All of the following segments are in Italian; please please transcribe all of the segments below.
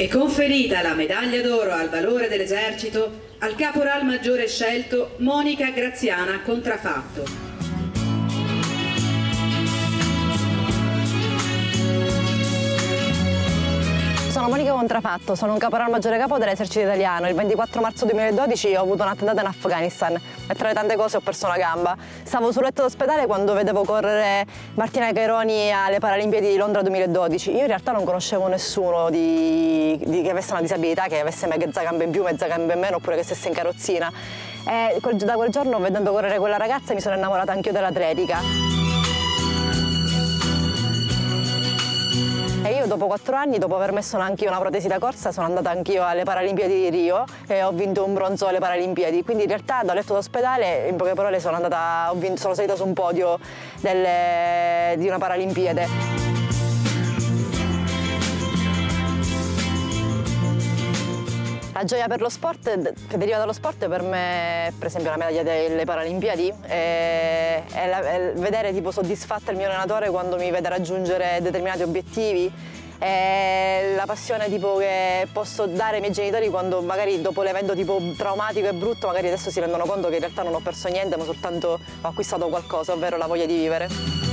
e conferita la medaglia d'oro al valore dell'esercito al caporal maggiore scelto Monica Graziana Contrafatto. sono Monica Contrafatto, sono un caporal maggiore capo dell'esercito italiano. Il 24 marzo 2012 ho avuto un'attentata in Afghanistan e tra le tante cose ho perso la gamba. Stavo sul letto d'ospedale quando vedevo correre Martina Caironi alle Paralimpiadi di Londra 2012. Io in realtà non conoscevo nessuno di, di, che avesse una disabilità, che avesse mezza gamba in più, mezza gamba in meno oppure che stesse in carrozzina. E da quel giorno vedendo correre quella ragazza mi sono innamorata anch'io dell'atletica. E io dopo quattro anni, dopo aver messo anche io una protesi da corsa, sono andata anch'io alle Paralimpiadi di Rio e ho vinto un bronzo alle Paralimpiadi. Quindi in realtà dal letto d'ospedale, in poche parole, sono, andata, vinto, sono salita su un podio delle, di una Paralimpiade. La gioia per lo sport, che deriva dallo sport per me è per esempio la medaglia delle Paralimpiadi e, eh, è la, è vedere tipo soddisfatta il mio allenatore quando mi vede raggiungere determinati obiettivi è la passione tipo, che posso dare ai miei genitori quando magari dopo l'evento tipo traumatico e brutto magari adesso si rendono conto che in realtà non ho perso niente ma soltanto ho acquistato qualcosa, ovvero la voglia di vivere.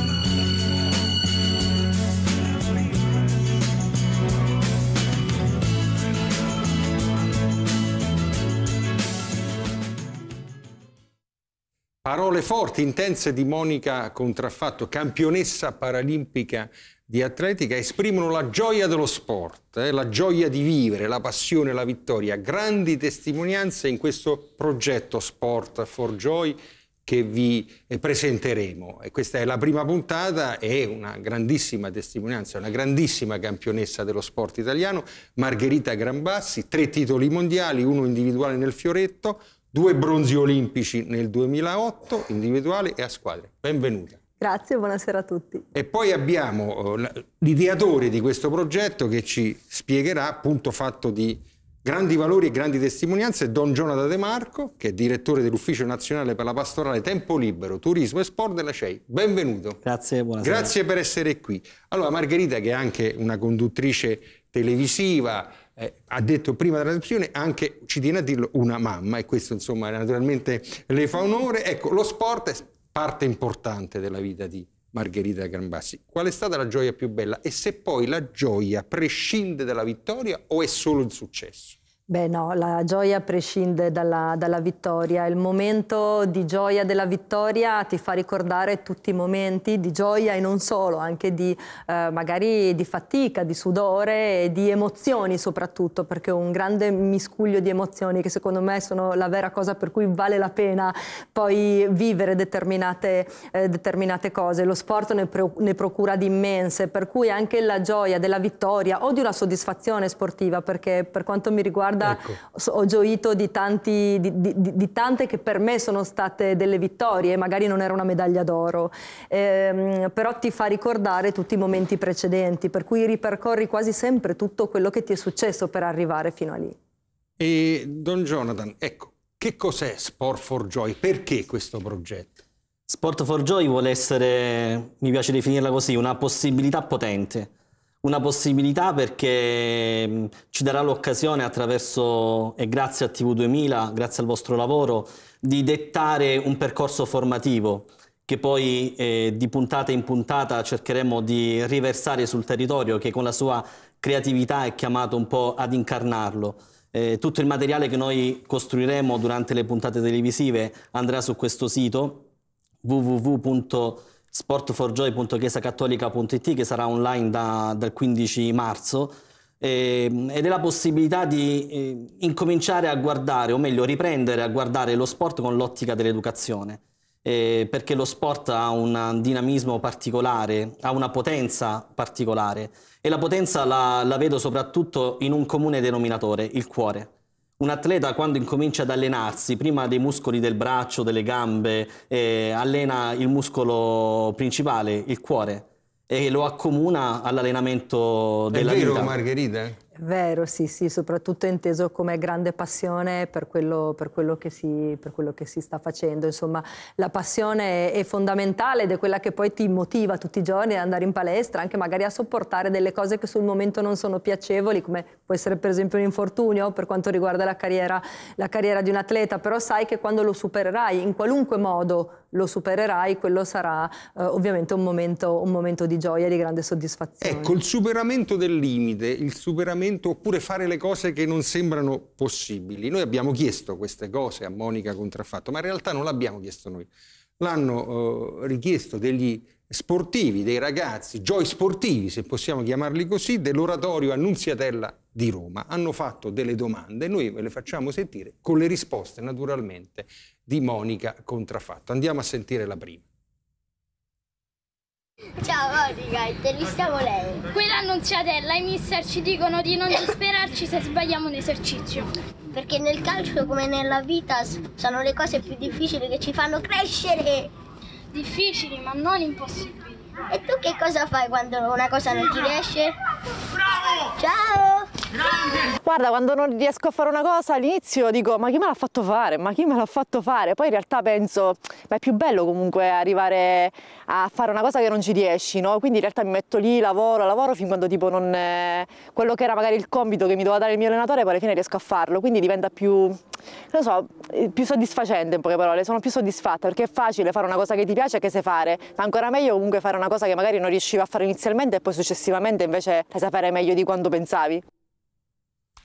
Parole forti, intense di Monica Contraffatto, campionessa paralimpica di atletica, esprimono la gioia dello sport, eh, la gioia di vivere, la passione, la vittoria. Grandi testimonianze in questo progetto Sport for Joy che vi eh, presenteremo. E questa è la prima puntata è una grandissima testimonianza, una grandissima campionessa dello sport italiano, Margherita Grambassi, tre titoli mondiali, uno individuale nel fioretto, due bronzi olimpici nel 2008, individuali e a squadre. Benvenuta. Grazie, buonasera a tutti. E poi abbiamo eh, l'ideatore di questo progetto che ci spiegherà, appunto fatto di grandi valori e grandi testimonianze, Don Jonathan De Marco, che è direttore dell'Ufficio Nazionale per la Pastorale Tempo Libero, Turismo e Sport della CEI. Benvenuto. Grazie, buonasera. Grazie per essere qui. Allora, Margherita, che è anche una conduttrice televisiva, eh, ha detto prima della trasmissione, anche, ci tiene a dirlo, una mamma, e questo insomma naturalmente le fa onore. Ecco, lo sport è parte importante della vita di Margherita Gambassi. Qual è stata la gioia più bella? E se poi la gioia prescinde dalla vittoria o è solo il successo? Beh no, la gioia prescinde dalla, dalla, vittoria, il momento di gioia della vittoria ti fa ricordare tutti i momenti di gioia e non solo, anche di eh, magari di fatica, di sudore e di emozioni soprattutto, perché un grande miscuglio di emozioni che secondo me sono la vera cosa per cui vale la pena poi vivere determinate, eh, determinate cose, lo sport ne, pro, ne procura di immense, per cui anche la gioia della vittoria o di una soddisfazione sportiva, perché per quanto mi riguarda guarda, ecco. ho gioito di, tanti, di, di, di, tante che per me sono state delle vittorie, magari non era una medaglia d'oro, ehm, però ti fa ricordare tutti i momenti precedenti, per cui ripercorri quasi sempre tutto quello che ti è successo per arrivare fino a lì. E Don Jonathan, ecco, che cos'è Sport for Joy? Perché questo progetto? Sport for Joy vuole essere, mi piace definirla così, una possibilità potente una possibilità perché mm, ci darà l'occasione attraverso e grazie a TV2000, grazie al vostro lavoro, di dettare un percorso formativo che poi eh, di puntata in puntata cercheremo di riversare sul territorio che con la sua creatività è chiamato un po' ad incarnarlo. Eh, tutto il materiale che noi costruiremo durante le puntate televisive andrà su questo sito www.tv2000.com sportforjoy.chiesacattolica.it che sarà online da, dal 15 marzo ehm, ed è la possibilità di eh, incominciare a guardare, o meglio riprendere a guardare lo sport con l'ottica dell'educazione, eh, perché lo sport ha un dinamismo particolare, ha una potenza particolare e la potenza la, la vedo soprattutto in un comune denominatore, il cuore un atleta quando incomincia ad allenarsi, prima dei muscoli del braccio, delle gambe, eh, allena il muscolo principale, il cuore, e lo accomuna all'allenamento della vita. È vero vita. Margherita? vero, sì, sì, soprattutto inteso come grande passione per quello, per, quello che si, per quello, che si, sta facendo. Insomma, la passione è fondamentale ed è quella che poi ti motiva tutti i giorni ad andare in palestra, anche magari a sopportare delle cose che sul momento non sono piacevoli, come può essere per esempio un infortunio per quanto riguarda la carriera, la carriera di un atleta, però sai che quando lo supererai, in qualunque modo lo supererai, quello sarà eh, ovviamente un momento, un momento di gioia e di grande soddisfazione. Ecco, il superamento del limite, il superamento cambiamento oppure fare le cose che non sembrano possibili. Noi abbiamo chiesto queste cose a Monica Contraffatto, ma in realtà non l'abbiamo chiesto noi. L'hanno eh, richiesto degli sportivi, dei ragazzi, gioi sportivi, se possiamo chiamarli così, dell'oratorio Annunziatella di Roma. Hanno fatto delle domande, noi ve le facciamo sentire con le risposte naturalmente di Monica Contraffatto. Andiamo a sentire la prima. Ciao Monica, intervistiamo lei. Annunziatella, i mister ci dicono di non disperarci se sbagliamo un esercizio. Perché nel calcio come nella vita sono le cose più difficili che ci fanno crescere. Difficili ma non impossibili. E tu che cosa fai quando una cosa non ti riesce? Bravo! Ciao! Grande! Guarda, quando non riesco a fare una cosa all'inizio dico ma chi me l'ha fatto fare? Ma chi me l'ha fatto fare? Poi in realtà penso ma è più bello comunque arrivare a fare una cosa che non ci riesci, no? Quindi in realtà mi metto lì, lavoro, lavoro fin quando tipo non... È... Eh, quello che era magari il compito che mi doveva dare il mio allenatore poi alla fine riesco a farlo, quindi diventa più non so, eh, più soddisfacente in poche parole, sono più soddisfatta perché è facile fare una cosa che ti piace e che sai fare, ma ancora meglio comunque fare una una cosa che magari non riuscivi a fare inizialmente e poi successivamente invece la sai fare meglio di quanto pensavi?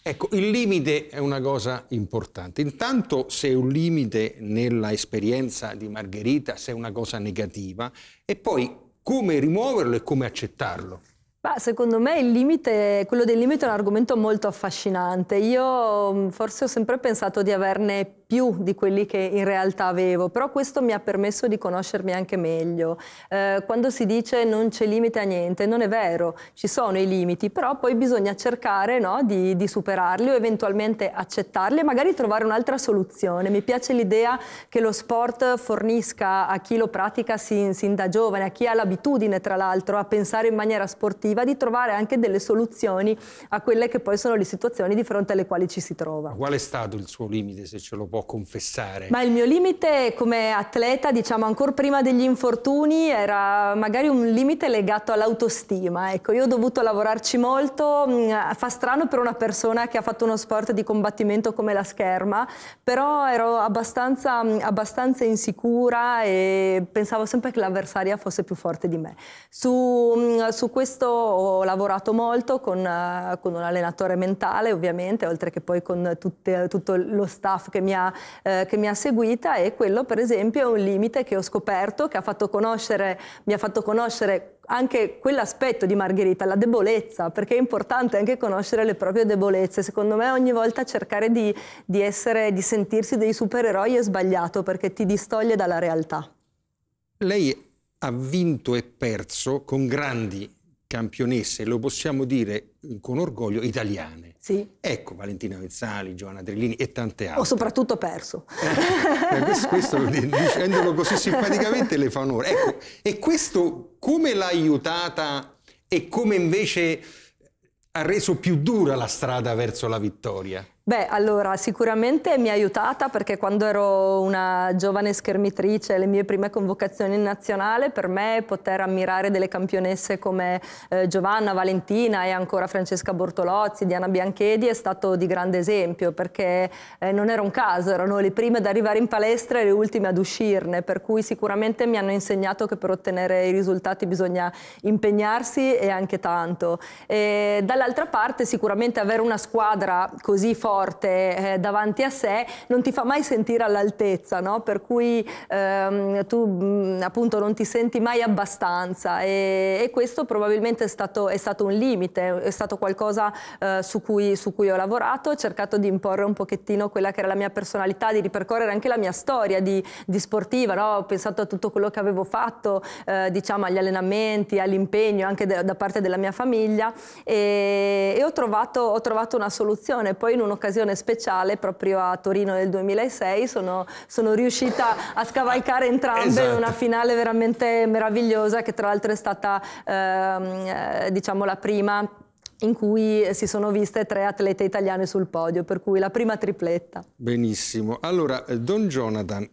Ecco, il limite è una cosa importante. Intanto se è un limite nella esperienza di Margherita, se è una cosa negativa, e poi come rimuoverlo e come accettarlo. Bah, secondo me il limite, quello del limite è un argomento molto affascinante. Io mm, forse ho sempre pensato di averne più più di quelli che in realtà avevo, però questo mi ha permesso di conoscermi anche meglio. Eh, quando si dice non c'è limite a niente, non è vero, ci sono i limiti, però poi bisogna cercare no, di, di, superarli o eventualmente accettarli e magari trovare un'altra soluzione. Mi piace l'idea che lo sport fornisca a chi lo pratica sin, sin da giovane, a chi ha l'abitudine tra l'altro a pensare in maniera sportiva, di trovare anche delle soluzioni a quelle che poi sono le situazioni di fronte alle quali ci si trova. qual è stato il suo limite, se ce lo può confessare. Ma il mio limite come atleta, diciamo ancora prima degli infortuni, era magari un limite legato all'autostima. Ecco, io ho dovuto lavorarci molto, mm, fa strano per una persona che ha fatto uno sport di combattimento come la scherma, però ero abbastanza, mm, abbastanza insicura e pensavo sempre che l'avversaria fosse più forte di me. Su, mm, su questo ho lavorato molto con, eh, con un allenatore mentale, ovviamente, oltre che poi con tutte, tutto lo staff che mi ha eh, che mi ha seguita e quello per esempio è un limite che ho scoperto, che ha mi ha fatto conoscere anche quell'aspetto di Margherita, la debolezza, perché è importante anche conoscere le proprie debolezze. Secondo me ogni volta cercare di, di, essere, di sentirsi dei supereroi è sbagliato perché ti distoglie dalla realtà. Lei ha vinto e perso con grandi campionesse, lo possiamo dire con orgoglio, italiane. Sì. Ecco Valentina Vezzali, Giovanna Trellini e tante altre. Ho soprattutto perso. Eh, eh questo, questo, dicendolo così simpaticamente le fa onore. Ecco, e questo come l'ha aiutata e come invece ha reso più dura la strada verso la vittoria? Beh, allora sicuramente mi ha aiutata perché quando ero una giovane schermitrice, le mie prime convocazioni in nazionale, per me poter ammirare delle campionesse come eh, Giovanna, Valentina e ancora Francesca Bortolozzi, Diana Bianchedi è stato di grande esempio perché eh, non era un caso, erano le prime ad arrivare in palestra e le ultime ad uscirne, per cui sicuramente mi hanno insegnato che per ottenere i risultati bisogna impegnarsi e anche tanto. dall'altra parte sicuramente avere una squadra così forte forte eh, davanti a sé non ti fa mai sentire all'altezza, no? per cui ehm, tu mh, mm, appunto non ti senti mai abbastanza e, e questo probabilmente è stato, è stato, un limite, è stato qualcosa eh, su, cui, su cui ho lavorato, ho cercato di imporre un pochettino quella che era la mia personalità, di ripercorrere anche la mia storia di, di sportiva, no? ho pensato a tutto quello che avevo fatto, eh, diciamo agli allenamenti, all'impegno anche da parte della mia famiglia e, e ho, trovato, ho, trovato, una soluzione. Poi in un'occasione un'occasione speciale proprio a Torino nel 2006, sono, sono riuscita a scavalcare entrambe esatto. una finale veramente meravigliosa che tra l'altro è stata ehm, eh, diciamo la prima in cui si sono viste tre atlete italiane sul podio, per cui la prima tripletta. Benissimo. Allora, eh, Don Jonathan,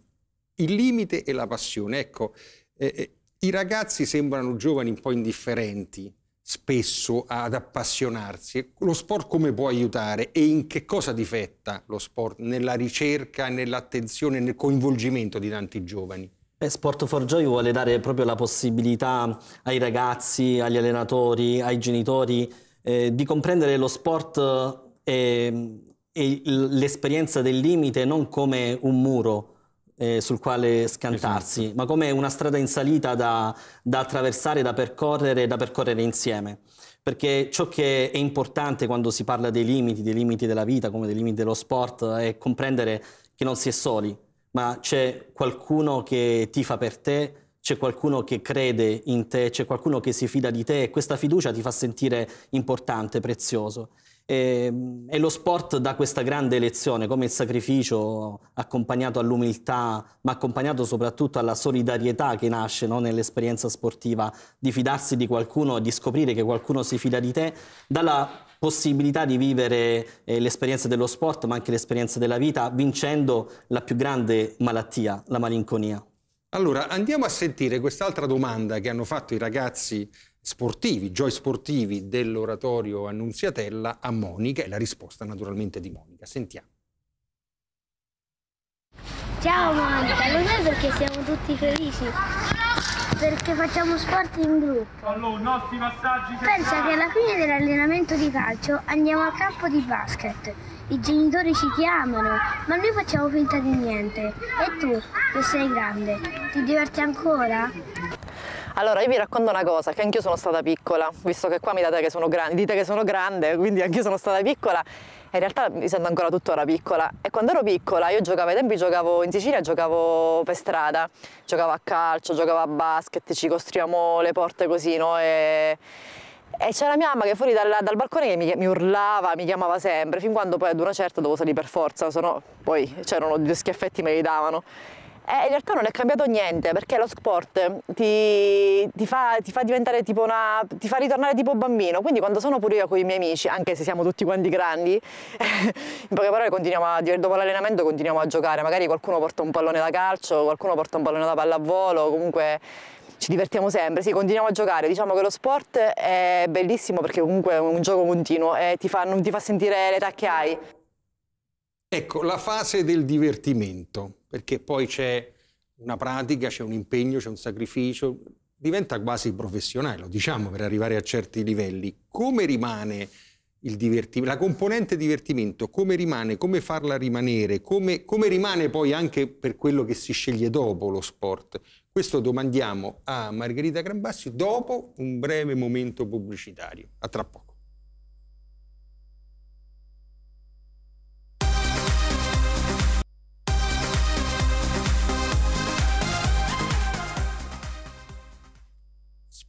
il limite e la passione. Ecco, eh, eh i ragazzi sembrano giovani un po' indifferenti, spesso ad appassionarsi. Lo sport come può aiutare e in che cosa difetta lo sport nella ricerca, nell'attenzione, nel coinvolgimento di tanti giovani? Sport for Joy vuole dare proprio la possibilità ai ragazzi, agli allenatori, ai genitori eh, di comprendere lo sport eh, e, e l'esperienza del limite non come un muro, eh, sul quale scantarsi, esatto. ma come una strada in salita da, da attraversare, da percorrere, da percorrere insieme perché ciò che è importante quando si parla dei limiti, dei limiti della vita, come dei limiti dello sport, è comprendere che non si è soli, ma c'è qualcuno che ti fa per te, c'è qualcuno che crede in te, c'è qualcuno che si fida di te e questa fiducia ti fa sentire importante, prezioso. E, ehm, e, lo sport dà questa grande lezione, come il sacrificio accompagnato all'umiltà, ma accompagnato soprattutto alla solidarietà che nasce no, nell'esperienza sportiva, di fidarsi di qualcuno, di scoprire che qualcuno si fida di te, dalla possibilità di vivere eh, l'esperienza dello sport, ma anche l'esperienza della vita, vincendo la più grande malattia, la malinconia. Allora, andiamo a sentire quest'altra domanda che hanno fatto i ragazzi sportivi, gioi sportivi dell'oratorio Annunziatella a Monica e la risposta naturalmente di Monica. Sentiamo. Ciao Monica, non è perché siamo tutti felici? Perché facciamo sport in gruppo. Allora, nostri massaggi Pensa che alla fine dell'allenamento di calcio andiamo al campo di basket. I genitori ci chiamano, ma noi facciamo finta di niente. E tu, che sei grande, ti diverti ancora? Allora, io vi racconto una cosa, che anch'io sono stata piccola, visto che qua mi date che sono grande, dite che sono grande, quindi anch'io sono stata piccola, in realtà mi sento ancora tuttora piccola. E quando ero piccola, io giocavo ai tempi, giocavo in Sicilia, giocavo per strada, giocavo a calcio, giocavo a basket, ci costruiamo le porte così, no? E... E c'era mia mamma che fuori dal, dal balcone che mi, mi, urlava, mi chiamava sempre, fin quando poi ad una certa dovevo salire per forza, se no poi c'erano due schiaffetti me li davano. Eh, in realtà non è cambiato niente perché lo sport ti, ti, fa, ti, fa, diventare tipo una. ti fa ritornare tipo bambino. Quindi quando sono pure io con i miei amici, anche se siamo tutti quanti grandi, in poche parole continuiamo a, dopo l'allenamento continuiamo a giocare. Magari qualcuno porta un pallone da calcio, qualcuno porta un pallone da pallavolo, comunque ci divertiamo sempre, sì, continuiamo a giocare. Diciamo che lo sport è bellissimo perché comunque è un gioco continuo e ti fa, non ti fa sentire l'età che hai. Ecco, la fase del divertimento perché poi c'è una pratica, c'è un impegno, c'è un sacrificio, diventa quasi professionale, lo diciamo, per arrivare a certi livelli. Come rimane la componente divertimento, come rimane, come farla rimanere, come, come rimane poi anche per quello che si sceglie dopo lo sport? Questo domandiamo a Margherita Grambassi dopo un breve momento pubblicitario. A tra poco.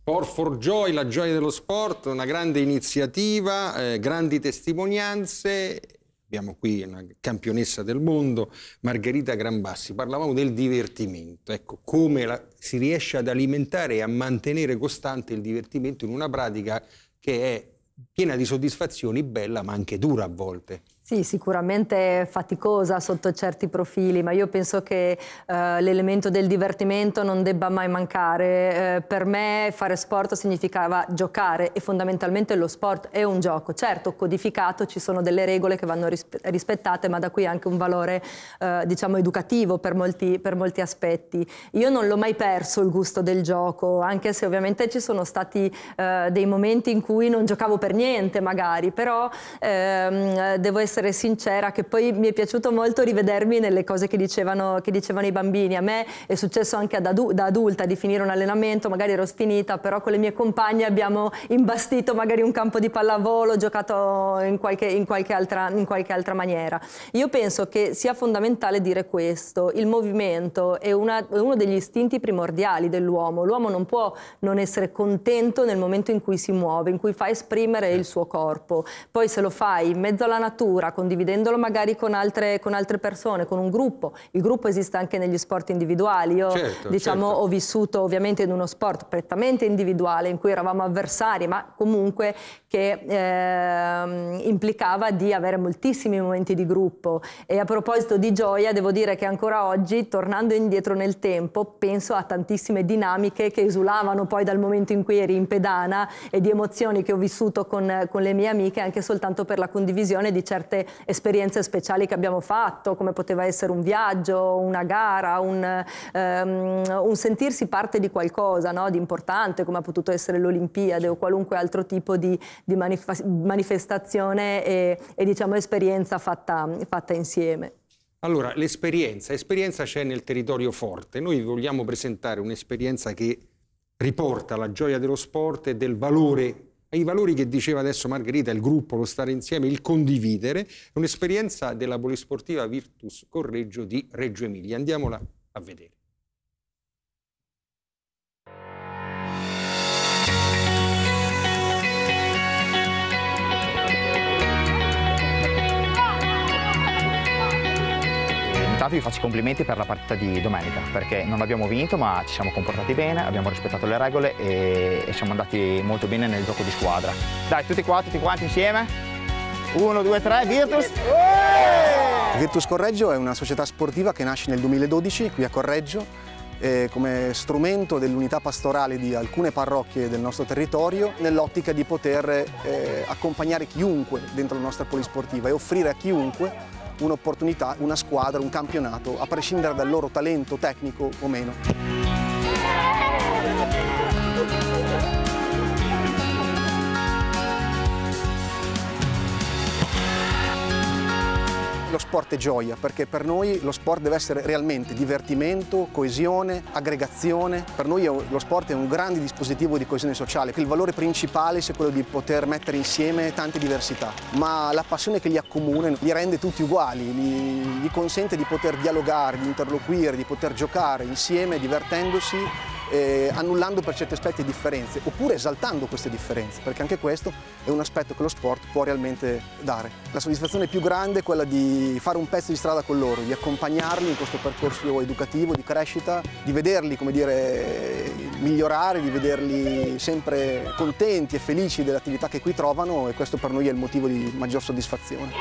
Sport for Joy, la gioia dello sport, una grande iniziativa, eh, grandi testimonianze. Abbiamo qui una campionessa del mondo, Margherita Grambassi. Parlavamo del divertimento, ecco, come la, si riesce ad alimentare e a mantenere costante il divertimento in una pratica che è piena di soddisfazioni, bella ma anche dura a volte. Sì, sicuramente faticosa sotto certi profili, ma io penso che eh, l'elemento del divertimento non debba mai mancare. Eh, per me fare sport significava giocare e fondamentalmente lo sport è un gioco. Certo, codificato, ci sono delle regole che vanno risp rispettate, ma da qui anche un valore eh, diciamo educativo per molti, per molti, aspetti. Io non l'ho mai perso il gusto del gioco, anche se ovviamente ci sono stati eh, dei momenti in cui non giocavo per niente magari, però ehm, devo essere essere sincera che poi mi è piaciuto molto rivedermi nelle cose che dicevano, che dicevano i bambini. A me è successo anche da, da adulta di finire un allenamento, magari ero sfinita, però con le mie compagne abbiamo imbastito magari un campo di pallavolo, giocato in qualche, in qualche, altra, in qualche altra maniera. Io penso che sia fondamentale dire questo, il movimento è, una, è uno degli istinti primordiali dell'uomo, l'uomo non può non essere contento nel momento in cui si muove, in cui fa esprimere il suo corpo, poi se lo fai in mezzo alla natura, condividendolo magari con altre, con altre, persone, con un gruppo. Il gruppo esiste anche negli sport individuali. Io certo, diciamo, certo. ho vissuto ovviamente in uno sport prettamente individuale in cui eravamo avversari, ma comunque che eh, implicava di avere moltissimi momenti di gruppo. E a proposito di gioia, devo dire che ancora oggi, tornando indietro nel tempo, penso a tantissime dinamiche che esulavano poi dal momento in cui eri in pedana e di emozioni che ho vissuto con, con le mie amiche anche soltanto per la condivisione di certi certe esperienze speciali che abbiamo fatto, come poteva essere un viaggio, una gara, un, um, un sentirsi parte di qualcosa no? di importante, come ha potuto essere l'Olimpiade o qualunque altro tipo di, di manif manifestazione e, e diciamo, esperienza fatta, fatta insieme. Allora, l'esperienza. l'esperienza c'è nel territorio forte. Noi vogliamo presentare un'esperienza che riporta la gioia dello sport e del valore ai valori che diceva adesso Margherita, il gruppo, lo stare insieme, il condividere, un'esperienza della polisportiva Virtus Correggio di Reggio Emilia. Andiamola a vedere. Intanto vi faccio i complimenti per la partita di domenica, perché non abbiamo vinto ma ci siamo comportati bene, abbiamo rispettato le regole e, e siamo andati molto bene nel gioco di squadra. Dai, tutti qua, tutti quanti insieme. Uno, due, tre, Virtus! Virtus Correggio è una società sportiva che nasce nel 2012 qui a Correggio eh, come strumento dell'unità pastorale di alcune parrocchie del nostro territorio nell'ottica di poter eh, accompagnare chiunque dentro la nostra polisportiva e offrire a chiunque un'opportunità, una squadra, un campionato, a prescindere dal loro talento tecnico o meno. Lo sport è gioia perché per noi lo sport deve essere realmente divertimento, coesione, aggregazione. Per noi lo sport è un grande dispositivo di coesione sociale. Il valore principale è quello di poter mettere insieme tante diversità, ma la passione che li accomuna li rende tutti uguali, gli, gli consente di poter dialogare, di interloquire, di poter giocare insieme divertendosi eh, annullando per certi aspetti differenze oppure esaltando queste differenze, perché anche questo è un aspetto che lo sport può realmente dare. La soddisfazione più grande è quella di fare un pezzo di strada con loro, di accompagnarli in questo percorso educativo, di crescita, di vederli come dire, migliorare, di vederli sempre contenti e felici dell'attività che qui trovano e questo per noi è il motivo di maggior soddisfazione.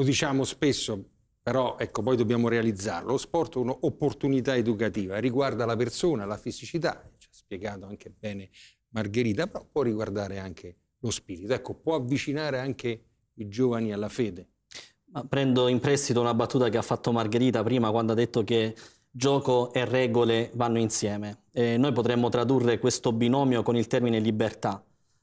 Lo diciamo spesso, però ecco, poi dobbiamo realizzarlo. Lo sport è un'opportunità educativa, riguarda la persona, la fisicità, ci ha spiegato anche bene Margherita, però può riguardare anche lo spirito. Ecco, può avvicinare anche i giovani alla fede. Ma prendo in prestito una battuta che ha fatto Margherita prima quando ha detto che gioco e regole vanno insieme. Eh, noi potremmo tradurre questo binomio con il termine libertà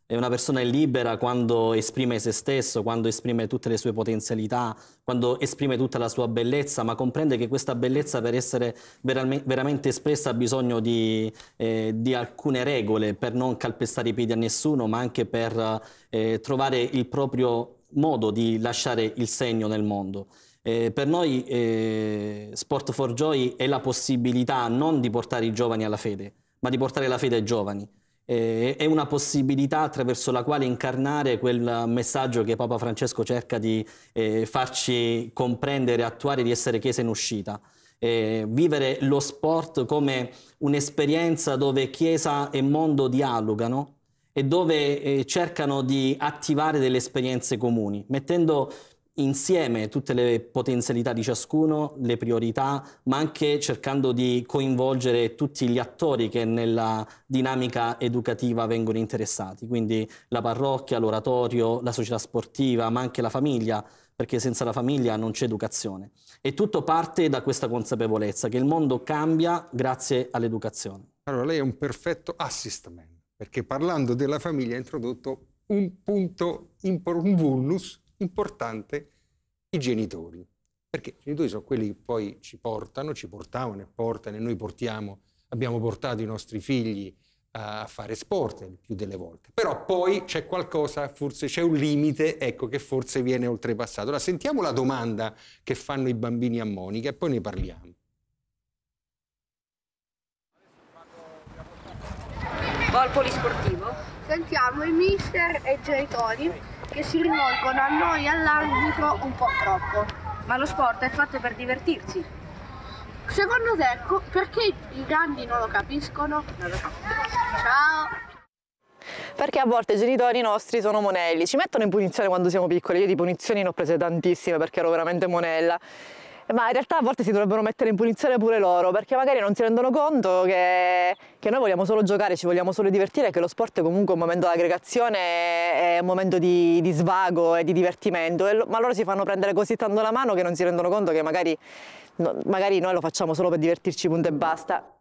è una persona è libera quando esprime se stesso, quando esprime tutte le sue potenzialità, quando esprime tutta la sua bellezza, ma comprende che questa bellezza per essere veramente espressa ha bisogno di, eh, di alcune regole per non calpestare i piedi a nessuno, ma anche per eh, trovare il proprio modo di lasciare il segno nel mondo. Eh, per noi eh, Sport for Joy è la possibilità non di portare i giovani alla fede, ma di portare la fede ai giovani eh, è una possibilità attraverso la quale incarnare quel messaggio che Papa Francesco cerca di eh, farci comprendere, attuare, di essere Chiesa in uscita. Eh, vivere lo sport come un'esperienza dove Chiesa e mondo dialogano e dove eh, cercano di attivare delle esperienze comuni, mettendo insieme tutte le potenzialità di ciascuno, le priorità, ma anche cercando di coinvolgere tutti gli attori che nella dinamica educativa vengono interessati, quindi la parrocchia, l'oratorio, la società sportiva, ma anche la famiglia, perché senza la famiglia non c'è educazione. E tutto parte da questa consapevolezza che il mondo cambia grazie all'educazione. Allora lei è un perfetto assist man, perché parlando della famiglia ha introdotto un punto, un vulnus importante i genitori, perché i genitori sono quelli che poi ci portano, ci portavano e portano e noi portiamo, abbiamo portato i nostri figli a fare sport il più delle volte, però poi c'è qualcosa, forse c'è un limite, ecco che forse viene oltrepassato. Ora sentiamo la domanda che fanno i bambini a Monica e poi ne parliamo. Vol polisportivo? Sentiamo il mister e i genitori che si rivolgono a noi e all'arbitro un po' troppo. Ma lo sport è fatto per divertirsi. Secondo te perché i grandi non lo capiscono? Non lo capiscono. Ciao! perché a volte i genitori nostri sono monelli, ci mettono in punizione quando siamo piccoli, io di punizioni ne ho prese tantissime perché ero veramente monella ma in realtà a volte si dovrebbero mettere in punizione pure loro, perché magari non si rendono conto che, che noi vogliamo solo giocare, ci vogliamo solo divertire, che lo sport è comunque un momento di aggregazione, è un momento di, di svago e di divertimento, e, ma loro si fanno prendere così tanto la mano che non si rendono conto che magari, no, magari noi lo facciamo solo per divertirci, punto e basta.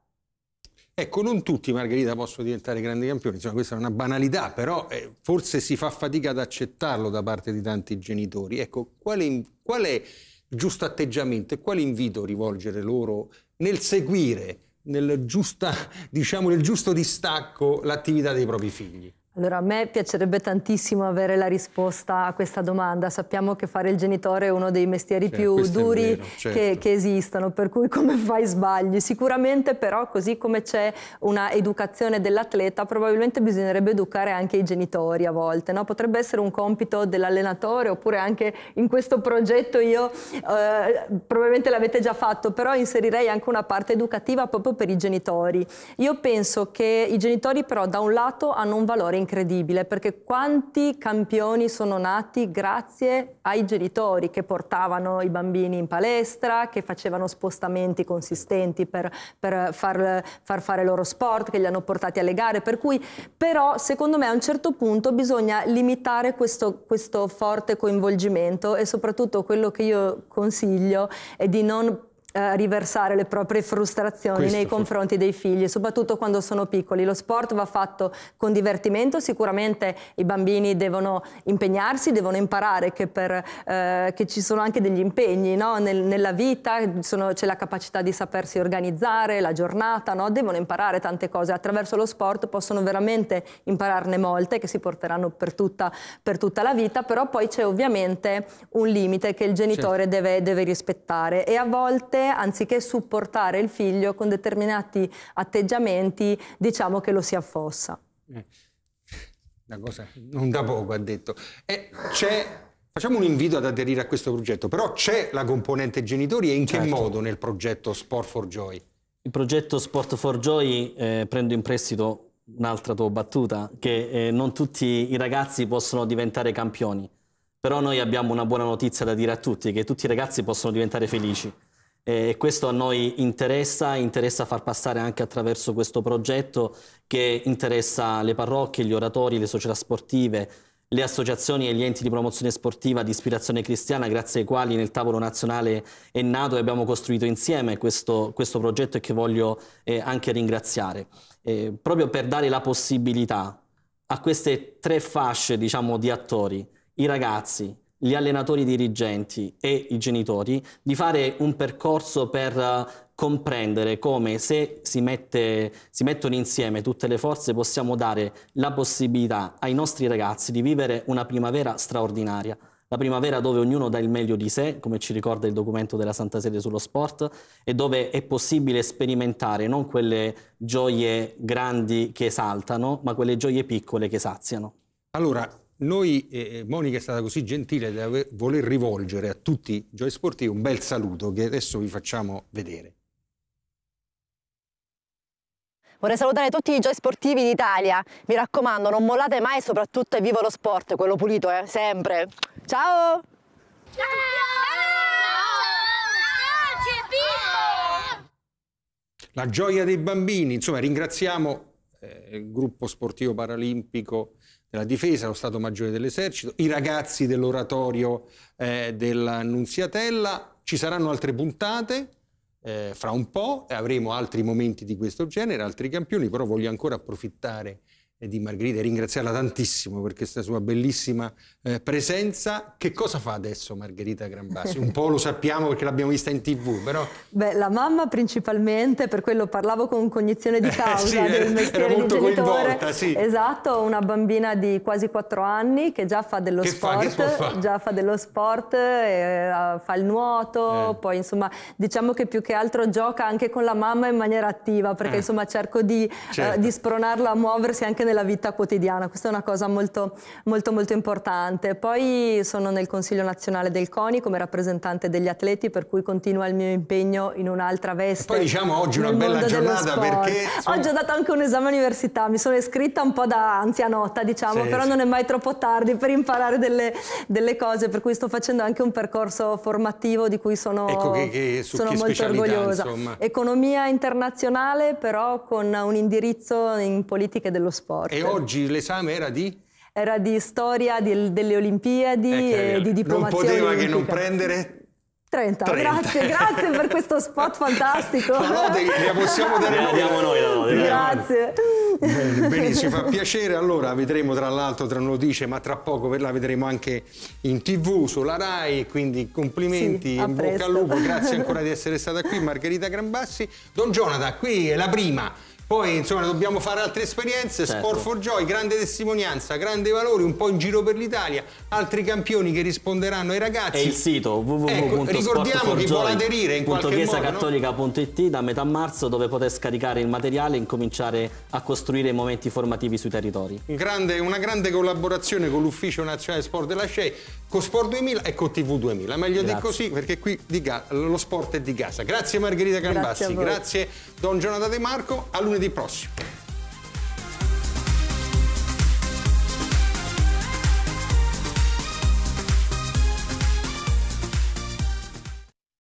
Ecco, non tutti, Margherita, possono diventare grandi campioni, Insomma, questa è una banalità, però eh, forse si fa fatica ad accettarlo da parte di tanti genitori. Ecco, qual è, qual è giusto atteggiamento e quale invito rivolgere loro nel seguire nel, giusta, diciamo, nel giusto distacco l'attività dei propri figli? Allora, a me piacerebbe tantissimo avere la risposta a questa domanda. Sappiamo che fare il genitore è uno dei mestieri cioè, più duri vero, certo. che, che, esistono, per cui come fai sbagli? Sicuramente però, così come c'è una educazione dell'atleta, probabilmente bisognerebbe educare anche i genitori a volte. No? Potrebbe essere un compito dell'allenatore, oppure anche in questo progetto io, eh, probabilmente l'avete già fatto, però inserirei anche una parte educativa proprio per i genitori. Io penso che i genitori però da un lato hanno un valore in incredibile perché quanti campioni sono nati grazie ai genitori che portavano i bambini in palestra, che facevano spostamenti consistenti per, per far, far, fare loro sport, che li hanno portati alle gare. Per cui però secondo me a un certo punto bisogna limitare questo, questo forte coinvolgimento e soprattutto quello che io consiglio è di non eh, riversare le proprie frustrazioni Questo, nei confronti dei figli, soprattutto quando sono piccoli. Lo sport va fatto con divertimento, sicuramente i bambini devono impegnarsi, devono imparare che, per, eh, che ci sono anche degli impegni no? Nel, nella vita, c'è la capacità di sapersi organizzare, la giornata, no? devono imparare tante cose. Attraverso lo sport possono veramente impararne molte che si porteranno per tutta, per tutta la vita, però poi c'è ovviamente un limite che il genitore certo. deve, deve rispettare e a volte anziché supportare il figlio con determinati atteggiamenti, diciamo che lo si affossa. Eh, una cosa non da poco ha detto. Eh, facciamo un invito ad aderire a questo progetto, però c'è la componente genitori e in certo. che modo nel progetto Sport for Joy? Il progetto Sport for Joy, eh, prendo in prestito un'altra tua battuta, che eh, non tutti i ragazzi possono diventare campioni, però noi abbiamo una buona notizia da dire a tutti, che tutti i ragazzi possono diventare felici. E questo a noi interessa, interessa far passare anche attraverso questo progetto che interessa le parrocchie, gli oratori, le società sportive, le associazioni e gli enti di promozione sportiva di ispirazione cristiana, grazie ai quali nel tavolo nazionale è nato e abbiamo costruito insieme questo, questo progetto e che voglio eh, anche ringraziare, eh, proprio per dare la possibilità a queste tre fasce diciamo, di attori, i ragazzi, gli allenatori dirigenti e i genitori di fare un percorso per comprendere come se si, mette, si, mettono insieme tutte le forze possiamo dare la possibilità ai nostri ragazzi di vivere una primavera straordinaria. La primavera dove ognuno dà il meglio di sé, come ci ricorda il documento della Santa Sede sullo sport, e dove è possibile sperimentare non quelle gioie grandi che esaltano, ma quelle gioie piccole che saziano. Allora, noi, eh, eh, Monica è stata così gentile da voler rivolgere a tutti i giochi sportivi un bel saluto che adesso vi facciamo vedere. Vorrei salutare tutti i giochi sportivi d'Italia. Mi raccomando, non mollate mai, soprattutto e vivo lo sport, quello pulito, eh, sempre. Ciao! Ciao! La gioia dei bambini, insomma ringraziamo eh, il gruppo sportivo paralimpico della difesa, lo Stato Maggiore dell'Esercito, i ragazzi dell'oratorio eh, dell'Annunziatella. Ci saranno altre puntate eh, fra un po', avremo altri momenti di questo genere, altri campioni, però voglio ancora approfittare di Margherita e ringraziarla tantissimo per questa sua bellissima eh, presenza. Che cosa fa adesso Margherita Granbasi? Un po' lo sappiamo perché l'abbiamo vista in tv, però... Beh, la mamma principalmente, per quello parlavo con cognizione di eh, causa eh, sì, del mestiere di genitore. Sì. Esatto, una bambina di quasi 4 anni che già fa dello che sport, fa, fa? già fa dello sport, eh, fa il nuoto, eh. poi insomma diciamo che più che altro gioca anche con la mamma in maniera attiva, perché eh. insomma cerco di, certo. di spronarla a muoversi anche nella vita quotidiana, questa è una cosa molto, molto, molto importante. Poi sono nel Consiglio nazionale del CONI come rappresentante degli atleti, per cui continua il mio impegno in un'altra veste. E poi diciamo oggi una bella giornata perché... Insomma... Oggi ho dato anche un esame all'università, mi sono iscritta un po' da anzianotta, diciamo, sì, però sì. non è mai troppo tardi per imparare delle, delle, cose, per cui sto facendo anche un percorso formativo di cui sono, ecco che, che, sono molto orgogliosa. Insomma. Economia internazionale, però con un indirizzo in politiche dello sport sport. E oggi l'esame era di? Era di storia del, delle Olimpiadi eh, e di diplomazione. Non poteva olimpica. che non prendere 30. 30. Grazie, grazie per questo spot fantastico. La lode la possiamo dare noi. diamo noi la lode. Grazie. benissimo, fa piacere. Allora vedremo tra l'altro, tra non dice, ma tra poco la vedremo anche in tv, sulla RAI, quindi complimenti, sì, in presto. bocca al lupo, grazie ancora di essere stata qui Margherita Grambassi. Don Jonathan, qui è la prima. Poi insomma dobbiamo fare altre esperienze, certo. Sport for Joy, grande testimonianza, grandi valori, un po' in giro per l'Italia, altri campioni che risponderanno ai ragazzi. E il sito www. Ecco, ricordiamo chi vuole aderire in qualche chiesacattolica.it no? da metà marzo dove poter scaricare il materiale e incominciare a costruire i momenti formativi sui territori. grande, una grande collaborazione con l'Ufficio Nazionale Sport della CEI, con Sport 2000 e con TV 2000. Meglio di così perché qui lo sport è di casa. Grazie Margherita Gambassi, grazie, grazie Don Giornata De Marco. A lunedì lunedì prossimo.